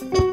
thank you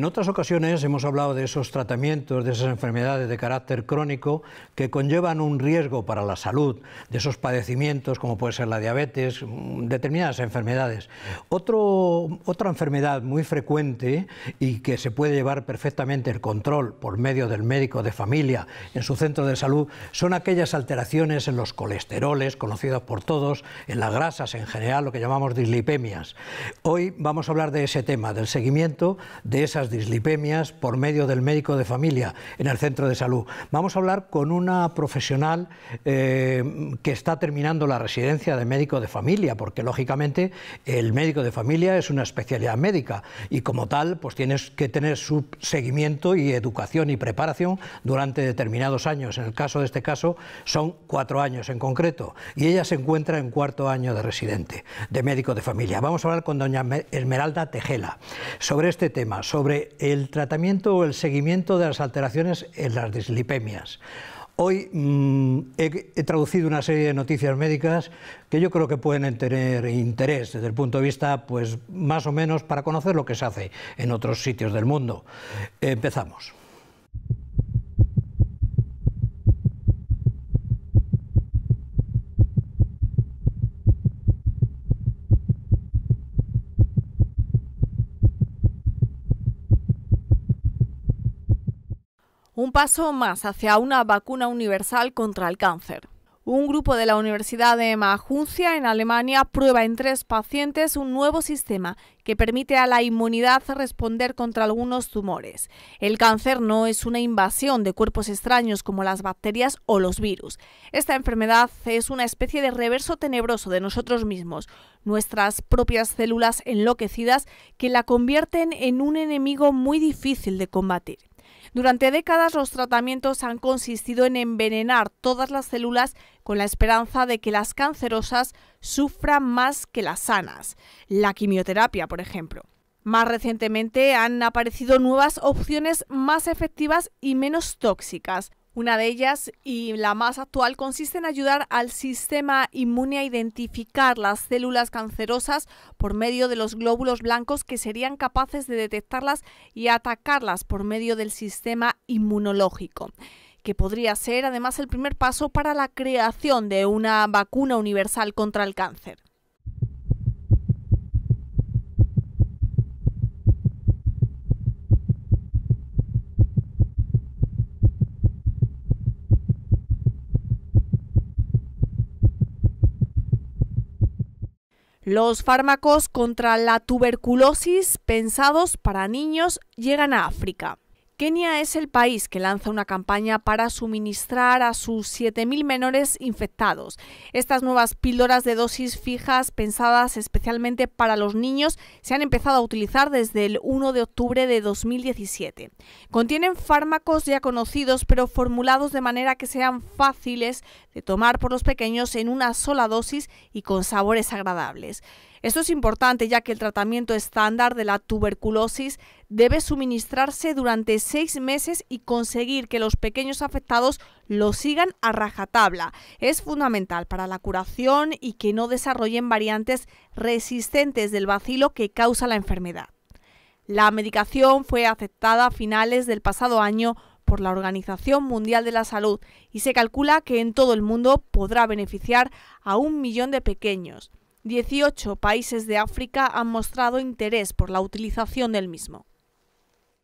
En otras ocasiones hemos hablado de esos tratamientos, de esas enfermedades de carácter crónico que conllevan un riesgo para la salud, de esos padecimientos como puede ser la diabetes, mm, determinadas enfermedades. Otro, otra enfermedad muy frecuente y que se puede llevar perfectamente el control por medio del médico de familia en su centro de salud son aquellas alteraciones en los colesteroles, conocidos por todos, en las grasas en general, lo que llamamos dislipemias. Hoy vamos a hablar de ese tema, del seguimiento de esas lipemias por medio del médico de familia en el centro de salud. Vamos a hablar con una profesional eh, que está terminando la residencia de médico de familia, porque lógicamente el médico de familia es una especialidad médica y como tal pues tienes que tener su seguimiento y educación y preparación durante determinados años. En el caso de este caso son cuatro años en concreto y ella se encuentra en cuarto año de residente de médico de familia. Vamos a hablar con doña Esmeralda Tejela sobre este tema, sobre el tratamiento o el seguimiento de las alteraciones en las dislipemias. Hoy mm, he, traducido una serie de noticias médicas que yo creo que pueden tener interés desde el punto de vista, pues más o menos, para conocer lo que se hace en otros sitios del mundo. Empezamos. paso más hacia una vacuna universal contra el cáncer. Un grupo de la Universidad de Maguncia en Alemania prueba en tres pacientes un nuevo sistema que permite a la inmunidad responder contra algunos tumores. El cáncer no es una invasión de cuerpos extraños como las bacterias o los virus. Esta enfermedad es una especie de reverso tenebroso de nosotros mismos, nuestras propias células enloquecidas que la convierten en un enemigo muy difícil de combatir. Durante décadas los tratamientos han consistido en envenenar todas las células con la esperanza de que las cancerosas sufran más que las sanas, la quimioterapia, por ejemplo. Más recientemente han aparecido nuevas opciones más efectivas y menos tóxicas, una de ellas, y la más actual, consiste en ayudar al sistema inmune a identificar las células cancerosas por medio de los glóbulos blancos que serían capaces de detectarlas y atacarlas por medio del sistema inmunológico que podría ser además el primer paso para la creación de una vacuna universal contra el cáncer. Los fármacos contra la tuberculosis pensados para niños llegan a África. Kenia es el país que lanza una campaña para suministrar a sus 7.000 menores infectados. Estas nuevas píldoras de dosis fijas pensadas especialmente para los niños se han empezado a utilizar desde el 1 de octubre de 2017. Contienen fármacos ya conocidos pero formulados de manera que sean fáciles de tomar por los pequeños en una sola dosis y con sabores agradables. Esto es importante ya que el tratamiento estándar de la tuberculosis debe suministrarse durante seis meses y conseguir que los pequeños afectados lo sigan a rajatabla. Es fundamental para la curación y que no desarrollen variantes resistentes del vacilo que causa la enfermedad. La medicación fue aceptada a finales del pasado año por la Organización Mundial de la Salud y se calcula que en todo el mundo podrá beneficiar a un millón de pequeños. 18 países de África han mostrado interés por la utilización del mismo.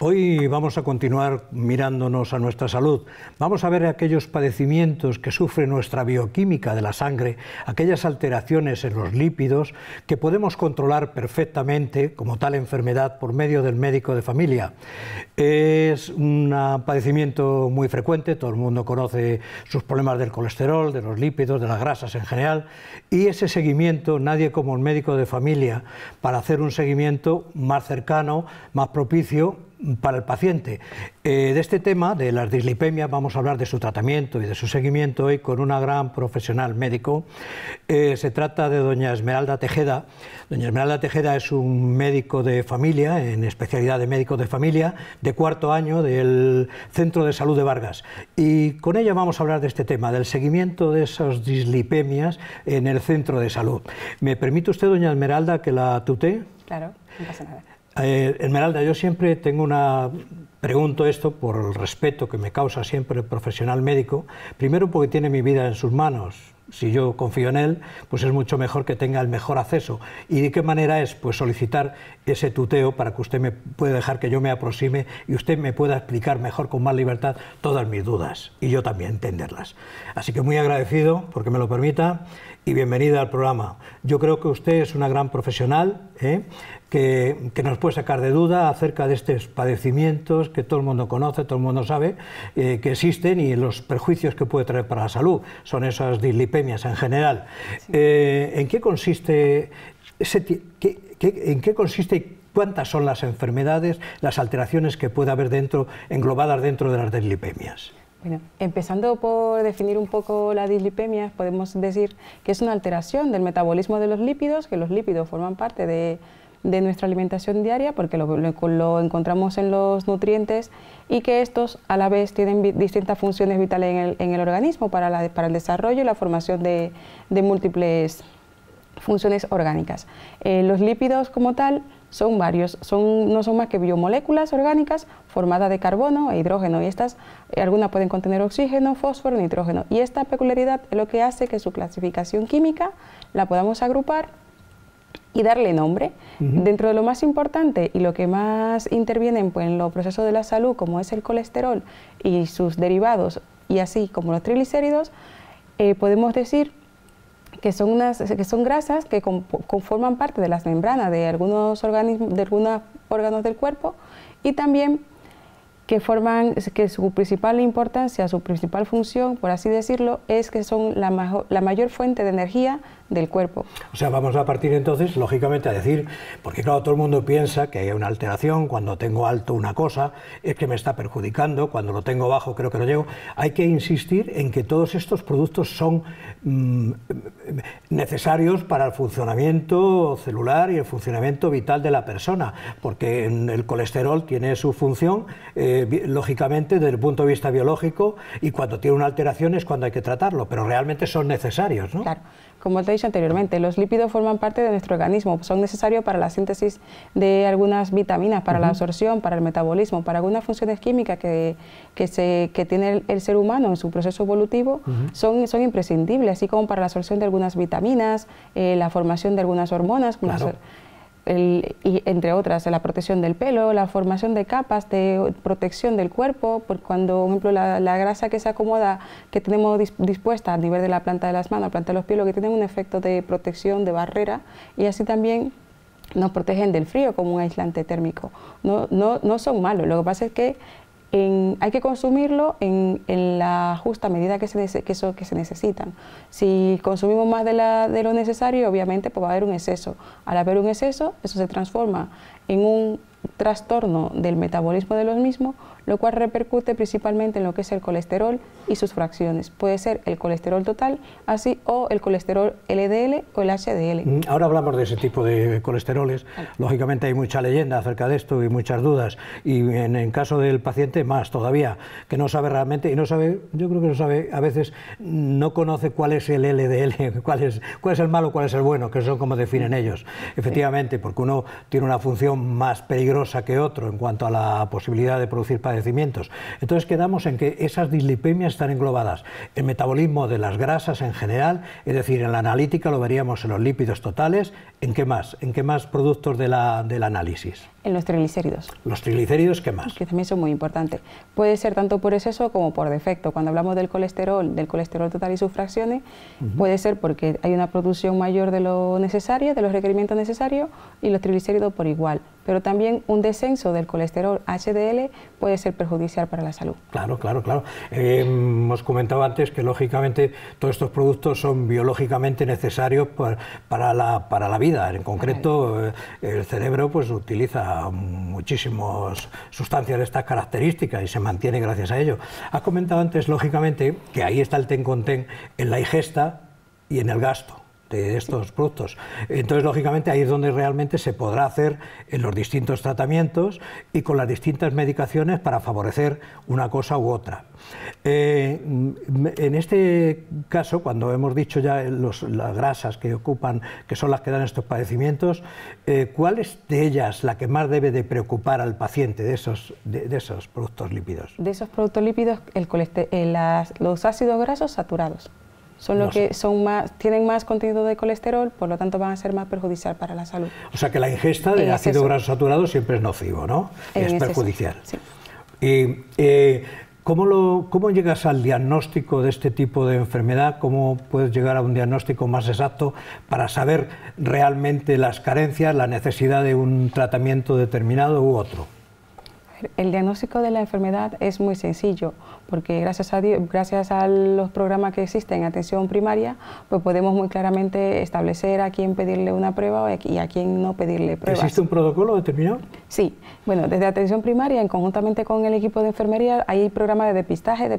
Hoy vamos a continuar mirándonos a nuestra salud. Vamos a ver aquellos padecimientos que sufre nuestra bioquímica de la sangre, aquellas alteraciones en los lípidos que podemos controlar perfectamente como tal enfermedad por medio del médico de familia. Es un padecimiento muy frecuente, todo el mundo conoce sus problemas del colesterol, de los lípidos, de las grasas en general, y ese seguimiento, nadie como el médico de familia, para hacer un seguimiento más cercano, más propicio, para el paciente. Eh, de este tema, de las dislipemias, vamos a hablar de su tratamiento y de su seguimiento hoy con una gran profesional médico. Eh, se trata de doña Esmeralda Tejeda. Doña Esmeralda Tejeda es un médico de familia, en especialidad de médico de familia, de cuarto año del Centro de Salud de Vargas. Y con ella vamos a hablar de este tema, del seguimiento de esas dislipemias en el centro de salud. ¿Me permite usted, doña Esmeralda, que la tutee? Claro, no pasa nada. Eh, Esmeralda, yo siempre tengo una... Pregunto esto por el respeto que me causa siempre el profesional médico, primero porque tiene mi vida en sus manos, si yo confío en él, pues es mucho mejor que tenga el mejor acceso. ¿Y de qué manera es? Pues solicitar ese tuteo para que usted me pueda dejar que yo me aproxime y usted me pueda explicar mejor, con más libertad, todas mis dudas y yo también entenderlas. Así que muy agradecido porque me lo permita y bienvenida al programa. Yo creo que usted es una gran profesional ¿eh? que, nos puede sacar de duda acerca de estos padecimientos que todo el mundo conoce, todo el mundo sabe eh, que existen y los perjuicios que puede traer para la salud. Son esas dislipemias en general. Eh, ¿En qué consiste ¿En qué consiste y cuántas son las enfermedades, las alteraciones que puede haber dentro, englobadas dentro de las dislipemias? empezando por definir un poco la dislipemia, podemos decir que es una alteración del metabolismo de los lípidos, que los lípidos forman parte de, nuestra alimentación diaria porque lo, encontramos en los nutrientes y que estos a la vez tienen distintas funciones vitales en el, organismo para, para, el desarrollo y la formación de, múltiples funciones orgánicas. Eh, los lípidos como tal son varios, son, no son más que biomoléculas orgánicas formadas de carbono e hidrógeno y estas, eh, algunas pueden contener oxígeno, fósforo, nitrógeno y esta peculiaridad es lo que hace que su clasificación química la podamos agrupar y darle nombre. Dentro de lo más importante y lo que más interviene pues, en los procesos de la salud, como es el colesterol y sus derivados, y así como los triglicéridos, eh, podemos decir que son, unas, que son grasas que conforman parte de las membranas de algunos, de algunos órganos del cuerpo y también que forman, que su principal importancia, su principal función, por así decirlo, es que son la, la mayor fuente de energía del cuerpo. O sea, vamos a partir entonces, lógicamente, a decir, porque claro, todo el mundo piensa que hay una alteración, cuando tengo alto una cosa, es que me está perjudicando, cuando lo tengo bajo creo que lo llevo. Hay que insistir en que todos estos productos son mm, necesarios para el funcionamiento celular y el funcionamiento vital de la persona, porque el colesterol tiene su función, eh, lógicamente, desde el punto de vista biológico, y cuando tiene una alteración es cuando hay que tratarlo, pero realmente son necesarios, ¿no? Claro. Como te he dicho anteriormente, los lípidos forman parte de nuestro organismo, son necesarios para la síntesis de algunas vitaminas, para la absorción, para el metabolismo, para algunas funciones químicas que, se, tiene el, ser humano en su proceso evolutivo, son, son imprescindibles, así como para la absorción de algunas vitaminas, eh, la formación de algunas hormonas y entre otras, la protección del pelo, la formación de capas de protección del cuerpo, por cuando, por ejemplo, la, grasa que se acomoda, que tenemos dispuesta a nivel de la planta de las manos, planta de los pelos, que tienen un efecto de protección, de barrera, y así también nos protegen del frío como un aislante térmico. No, no, no son malos, lo que pasa es que hay que consumirlo en, la justa medida que se, que, que se necesitan. Si consumimos más de, la, de, lo necesario, obviamente pues va a haber un exceso. Al haber un exceso, eso se transforma en un trastorno del metabolismo de los mismos, lo cual repercute principalmente en lo que es el colesterol, y sus fracciones. Puede ser el colesterol total, así o el colesterol LDL o el HDL. Mm, ahora hablamos de ese tipo de colesteroles. Lógicamente hay mucha leyenda acerca de esto y muchas dudas. Y en el caso del paciente más todavía, que no sabe realmente y no sabe, yo creo que no sabe, a veces no conoce cuál es el LDL, cuál es, cuál es el malo, cuál es el bueno, que son como definen ellos. Efectivamente, porque uno tiene una función más peligrosa que otro en cuanto a la posibilidad de producir padecimientos. Entonces quedamos en que esas dislipemias están englobadas el metabolismo de las grasas en general, es decir, en la analítica lo veríamos en los lípidos totales, ¿en qué más? ¿En qué más productos del análisis? los triglicéridos. ¿Los triglicéridos qué más? Que también son muy importantes. Puede ser tanto por exceso como por defecto. Cuando hablamos del colesterol, del colesterol total y sus fracciones, puede ser porque hay una producción mayor de lo necesario, de los requerimientos necesarios, y los triglicéridos por igual. Pero también un descenso del colesterol HDL puede ser perjudicial para la salud. Claro, claro, claro. Em, hemos comentado antes que, lógicamente, todos estos productos son biológicamente necesarios para, la, para la vida. En concreto, eh, el cerebro pues utiliza muchísimas sustancias de estas características y se mantiene gracias a ello. Has comentado antes, lógicamente, que ahí está el ten con ten en la ingesta y en el gasto de estos productos. Entonces, lógicamente, ahí es donde realmente se podrá hacer en los distintos tratamientos y con las distintas medicaciones para favorecer una cosa u otra. Eh, en este caso, cuando hemos dicho ya las grasas que ocupan, que son las que dan estos padecimientos, eh, ¿cuál es de ellas la que más debe de preocupar al paciente de esos, de, esos productos lípidos? De esos productos lípidos, eh, los ácidos grasos saturados. Son los que son más, tienen más contenido de colesterol, por lo tanto van a ser más perjudicial para la salud. O sea que la ingesta de ácido graso saturado siempre es nocivo, ¿no? es perjudicial. Eh, ¿Cómo llegas al diagnóstico de este tipo de enfermedad? ¿Cómo puedes llegar a un diagnóstico más exacto para saber realmente las carencias, la necesidad de un tratamiento determinado u otro? El diagnóstico de la enfermedad es muy sencillo porque gracias a, Dios, gracias a los programas que existen en atención primaria, pues podemos muy claramente establecer a quién pedirle una prueba y a quién no pedirle pruebas. ¿Existe un protocolo determinado? Sí, bueno, desde atención primaria, en conjuntamente con el equipo de enfermería, hay programas de depistaje de,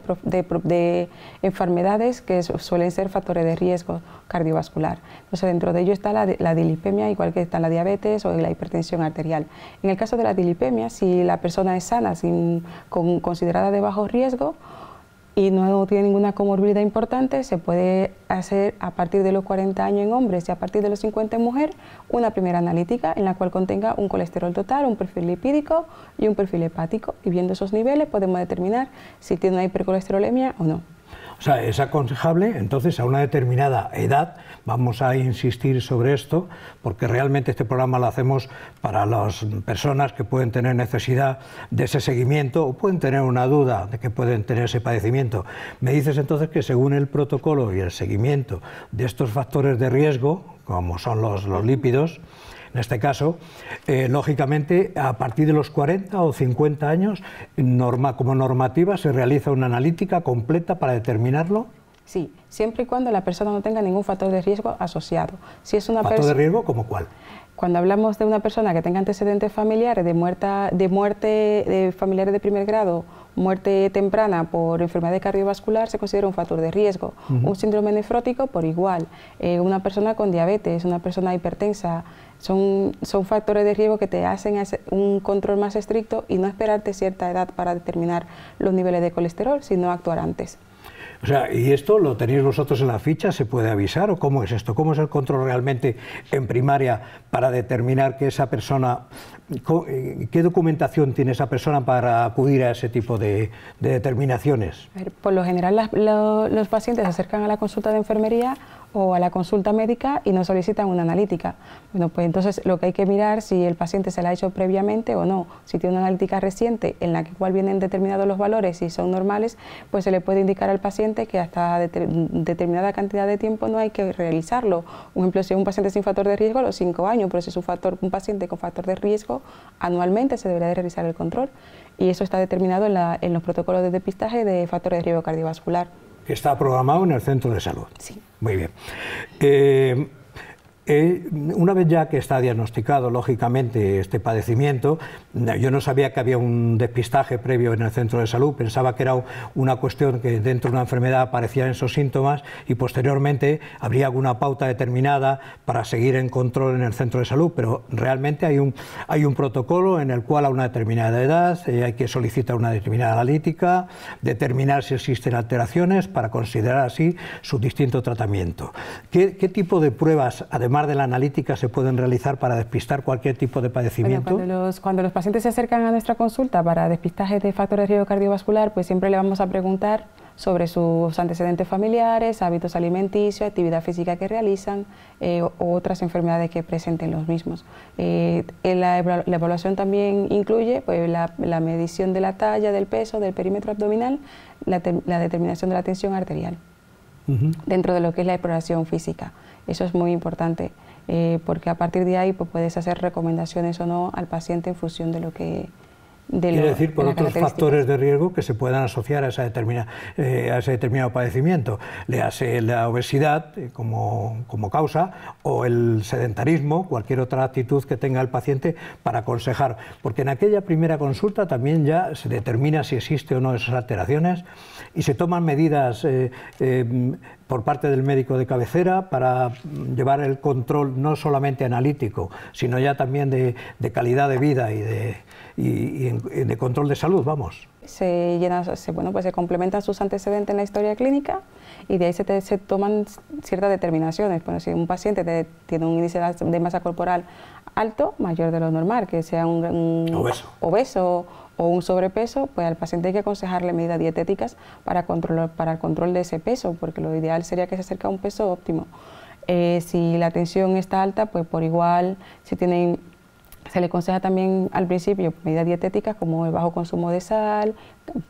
de, enfermedades que suelen ser factores de riesgo cardiovascular. Entonces, dentro de ello está la, la dilipemia, igual que está la diabetes o la hipertensión arterial. En el caso de la dilipemia, si la persona es sana, sin, con, considerada de bajo riesgo, y no tiene ninguna comorbilidad importante, se puede hacer a partir de los 40 años en hombres y a partir de los 50 en mujer una primera analítica en la cual contenga un colesterol total, un perfil lipídico y un perfil hepático. Y viendo esos niveles podemos determinar si tiene una hipercolesterolemia o no. O sea, es aconsejable, entonces, a una determinada edad, vamos a insistir sobre esto, porque realmente este programa lo hacemos para las personas que pueden tener necesidad de ese seguimiento o pueden tener una duda de que pueden tener ese padecimiento. Me dices entonces que según el protocolo y el seguimiento de estos factores de riesgo, como son los, los lípidos, en este caso, eh, lógicamente, a partir de los 40 o 50 años, norma, como normativa, se realiza una analítica completa para determinarlo. Sí, siempre y cuando la persona no tenga ningún factor de riesgo asociado. Si es una ¿Factor de riesgo como cuál? Cuando hablamos de una persona que tenga antecedentes familiares de, muerte de familiares de primer grado, muerte temprana por enfermedad cardiovascular se considera un factor de riesgo. Un síndrome nefrótico por igual. Eh, una persona con diabetes, una persona hipertensa, son, factores de riesgo que te hacen un control más estricto y no esperarte cierta edad para determinar los niveles de colesterol, sino actuar antes. O sea, ¿y esto lo tenéis vosotros en la ficha? ¿Se puede avisar o cómo es esto? ¿Cómo es el control realmente en primaria para determinar que esa persona eh, ¿Qué documentación tiene esa persona para acudir a ese tipo de, determinaciones? por lo general los pacientes se acercan a la consulta de enfermería o a la consulta médica y nos solicitan una analítica. Bueno, pues entonces lo que hay que mirar si el paciente se la ha hecho previamente o no. Si tiene una analítica reciente en la cual vienen determinados los valores y son normales, pues se le puede indicar al paciente que hasta determinada cantidad de tiempo no hay que realizarlo. Un ejemplo, si es un paciente sin factor de riesgo, los 5 años, pero si es un paciente con factor de riesgo, anualmente se deberá de realizar el control y eso está determinado en, los protocolos de depistaje de factores de riesgo cardiovascular. Está programado en el centro de salud. Sí. Muy bien. Eh, eh, una vez ya que está diagnosticado, lógicamente, este padecimiento, yo no sabía que había un despistaje previo en el centro de salud, pensaba que era una cuestión que dentro de una enfermedad aparecían esos síntomas y posteriormente habría alguna pauta determinada para seguir en control en el centro de salud, pero realmente hay un, hay un protocolo en el cual a una determinada edad eh, hay que solicitar una determinada analítica, determinar si existen alteraciones para considerar así su distinto tratamiento. qué tipo de pruebas, además, de la analítica se pueden realizar para despistar cualquier tipo de padecimiento? cuando, los, pacientes se acercan a nuestra consulta para despistaje de factores de riesgo cardiovascular, pues siempre le vamos a preguntar sobre sus antecedentes familiares, hábitos alimenticios, actividad física que realizan u eh, otras enfermedades que presenten los mismos. Eh, la, evaluación también incluye pues, la, medición de la talla, del peso, del perímetro abdominal, la, determinación de la tensión arterial, dentro de lo que es la exploración física. Eso es muy importante eh, porque a partir de ahí pues, puedes hacer recomendaciones o no al paciente en función de lo que decir, por otros factores de riesgo que se puedan asociar a, esa eh, ese determinado padecimiento. Le hace la obesidad eh, como, como, causa o el sedentarismo, cualquier otra actitud que tenga el paciente para aconsejar. Porque en aquella primera consulta también ya se determina si existe o no esas alteraciones y se toman medidas eh, por parte del médico de cabecera para llevar el control no solamente analítico, sino ya también de calidad de vida y de y, en, el eh, de control de salud, vamos. Se, llena, bueno, pues se complementan sus antecedentes en la historia clínica y de ahí se, se toman ciertas determinaciones. Bueno, si un paciente tiene un índice de masa corporal alto, mayor de lo normal, que sea un, obeso. o un sobrepeso, pues al paciente hay que aconsejarle medidas dietéticas para, controlar, para el control de ese peso, porque lo ideal sería que se acerque a un peso óptimo. Eh, si la tensión está alta, pues por igual, si tienen se le aconseja también al principio medidas dietéticas como el bajo consumo de sal,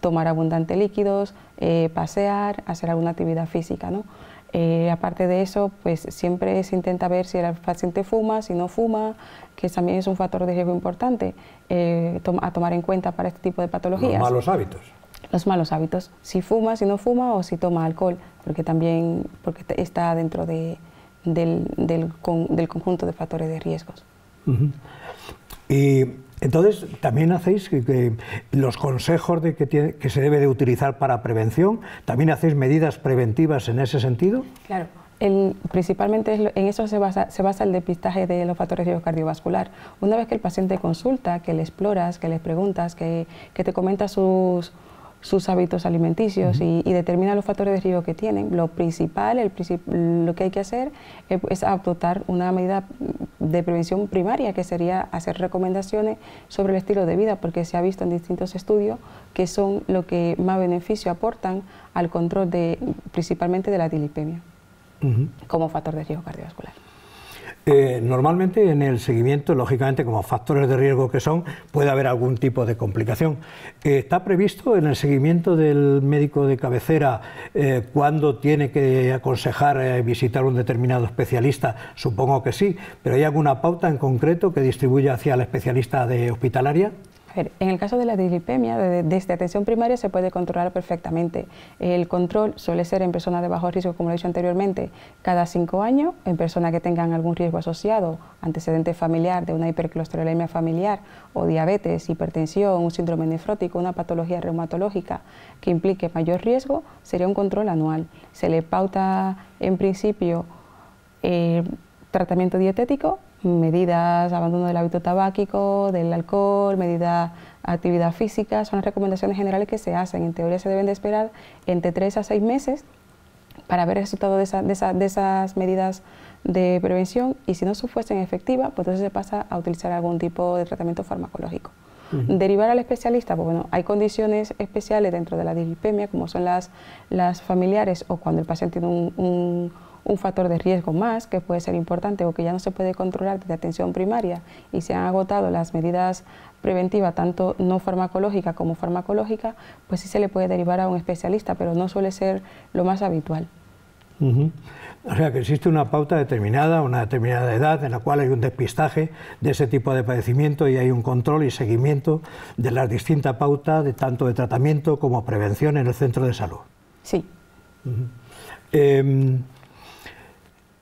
tomar abundante líquidos, eh, pasear, hacer alguna actividad física. ¿no? Eh, aparte de eso, pues siempre se intenta ver si el paciente fuma, si no fuma, que también es un factor de riesgo importante eh, a tomar en cuenta para este tipo de patologías. Los malos hábitos. Los malos hábitos. Si fuma, si no fuma o si toma alcohol, porque también porque está dentro del, conjunto de factores de riesgos. Y entonces, también hacéis que los consejos de que, se debe de utilizar para prevención, también hacéis medidas preventivas en ese sentido. Claro, principalmente en eso se basa, el depistaje de los factores de riesgo cardiovascular. Una vez que el paciente consulta, que le exploras, que le preguntas, que te comenta sus sus hábitos alimenticios y, determina los factores de riesgo que tienen. Lo principal, el lo que hay que hacer es, adoptar una medida de prevención primaria, que sería hacer recomendaciones sobre el estilo de vida, porque se ha visto en distintos estudios que son lo que más beneficio aportan al control de, principalmente de la dilipemia, como factor de riesgo cardiovascular. Eh, normalmente en el seguimiento, lógicamente, como factores de riesgo que son, puede haber algún tipo de complicación. Eh, ¿Está previsto en el seguimiento del médico de cabecera eh, cuando tiene que aconsejar visitar un determinado especialista? Supongo que sí, pero ¿hay alguna pauta en concreto que distribuya hacia el especialista de hospitalaria? en el caso de la dislipemia, desde atención primaria se puede controlar perfectamente. El control suele ser en personas de bajo riesgo, como lo he dicho anteriormente, cada cinco años, en personas que tengan algún riesgo asociado, antecedente familiar de una hipercolesterolemia familiar o diabetes, hipertensión, un síndrome nefrótico, una patología reumatológica que implique mayor riesgo, sería un control anual. Se le pauta en principio eh, tratamiento dietético medidas, abandono del hábito tabáquico, del alcohol, medida actividad física, son las recomendaciones generales que se hacen. En teoría se deben de esperar entre 3 a 6 meses para ver el resultado de, de, esas medidas de prevención y si no fuesen efectivas, pues entonces se pasa a utilizar algún tipo de tratamiento farmacológico. Derivar al especialista, pues bueno, hay condiciones especiales dentro de la dislipemia, como son las, las familiares o cuando el paciente tiene un un factor de riesgo más que puede ser importante o que ya no se puede controlar desde atención primaria y se han agotado las medidas preventivas, tanto no farmacológica como farmacológica, pues sí se le puede derivar a un especialista, pero no suele ser lo más habitual. O sea que existe una pauta determinada, una determinada edad en la cual hay un despistaje de ese tipo de padecimiento y hay un control y seguimiento de las distintas pautas, de tanto de tratamiento como prevención en el centro de salud. Sí.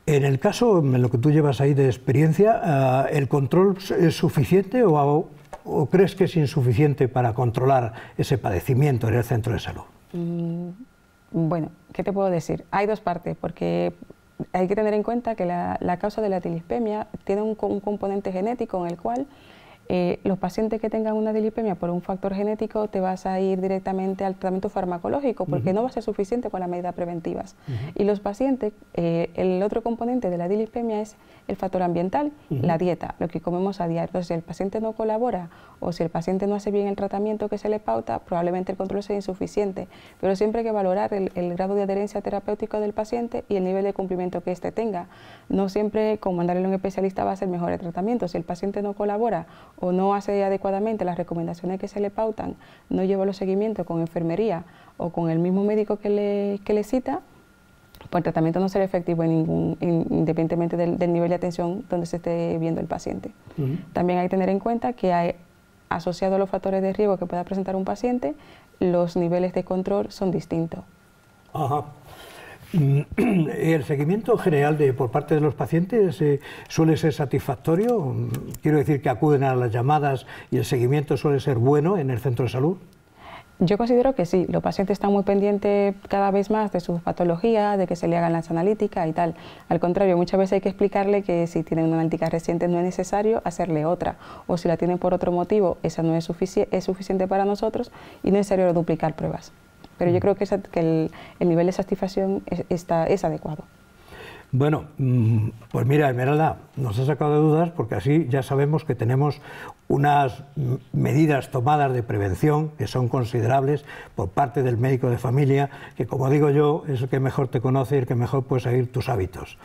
En el caso, en lo que tú llevas ahí de experiencia, eh, ¿el control es suficiente o, crees que es insuficiente para controlar ese padecimiento en el centro de salud? Mm, bueno, ¿qué te puedo decir? Hay dos partes, porque hay que tener en cuenta que la, causa de la tilispemia tiene un componente genético en el cual eh, los pacientes que tengan una dilipemia por un factor genético te vas a ir directamente al tratamiento farmacológico porque no va a ser suficiente con las medidas preventivas. Y los pacientes, eh, el otro componente de la dilipemia es el factor ambiental, la dieta, lo que comemos a diario. Entonces, si el paciente no colabora o si el paciente no hace bien el tratamiento que se le pauta, probablemente el control sea insuficiente. Pero siempre hay que valorar el, grado de adherencia terapéutica del paciente y el nivel de cumplimiento que éste tenga. No siempre con mandarle a un especialista va a ser mejor el tratamiento. Si el paciente no colabora o no hace adecuadamente las recomendaciones que se le pautan, no lleva los seguimientos con enfermería o con el mismo médico que le, le cita, pues el tratamiento no será efectivo en ningún, independientemente del, nivel de atención donde se esté viendo el paciente. También hay que tener en cuenta que hay asociado a los factores de riesgo que pueda presentar un paciente, los niveles de control son distintos. Mm, ¿El seguimiento general por parte de los pacientes eh, suele ser satisfactorio? Quiero decir que acuden a las llamadas y el seguimiento suele ser bueno en el centro de salud. Yo considero que sí, los pacientes están muy pendientes cada vez más de su patología, de que se le hagan las analíticas y tal. Al contrario, muchas veces hay que explicarle que si tienen una analítica reciente no es necesario hacerle otra, o si la tienen por otro motivo, esa no es suficiente para nosotros y no es necesario duplicar pruebas. Pero yo mm. creo que, el, nivel de satisfacción está, es adecuado. Bueno, mm, pues mira, Esmeralda, nos ha sacado de dudas porque así ya sabemos que tenemos unas medidas tomadas de prevención que son considerables por parte del médico de familia, que como digo yo, es el que mejor te conoce y el que mejor puede seguir tus hábitos.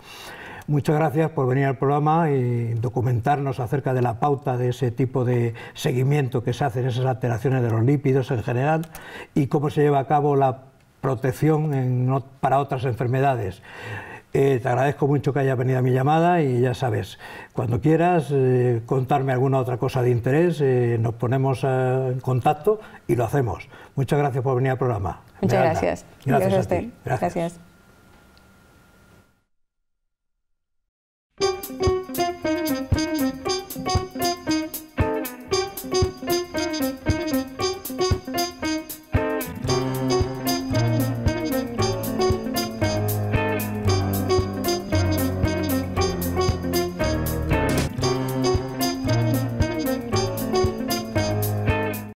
Muchas gracias por venir al programa y documentarnos acerca de la pauta de ese tipo de seguimiento que se hace en esas alteraciones de los lípidos en general y cómo se lleva a cabo la protección para otras enfermedades. Eh, te agradezco mucho que haya venido a mi llamada y ya sabes, cuando quieras eh, contarme alguna otra cosa de interés, eh, nos ponemos en contacto y lo hacemos. Muchas gracias por venir al programa. Muchas gracias. Gracias, a, usted. gracias.